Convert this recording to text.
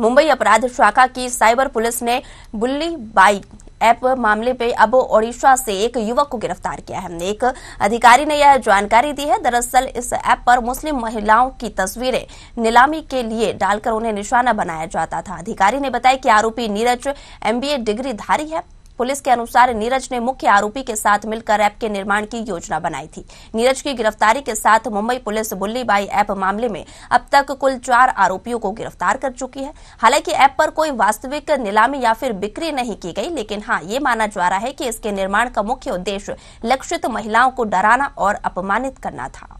मुंबई अपराध शाखा की साइबर पुलिस ने बुल्ली बाई ऐप मामले पे अब ओडिशा से एक युवक को गिरफ्तार किया है एक अधिकारी ने यह जानकारी दी है दरअसल इस ऐप पर मुस्लिम महिलाओं की तस्वीरें नीलामी के लिए डालकर उन्हें निशाना बनाया जाता था अधिकारी ने बताया कि आरोपी नीरज एमबीए डिग्री धारी है पुलिस के अनुसार नीरज ने मुख्य आरोपी के साथ मिलकर ऐप के निर्माण की योजना बनाई थी नीरज की गिरफ्तारी के साथ मुंबई पुलिस बुल्ली बाई ऐप मामले में अब तक कुल चार आरोपियों को गिरफ्तार कर चुकी है हालांकि ऐप पर कोई वास्तविक नीलामी या फिर बिक्री नहीं की गई लेकिन हाँ ये माना जा रहा है कि इसके निर्माण का मुख्य उद्देश्य लक्षित महिलाओं को डराना और अपमानित करना था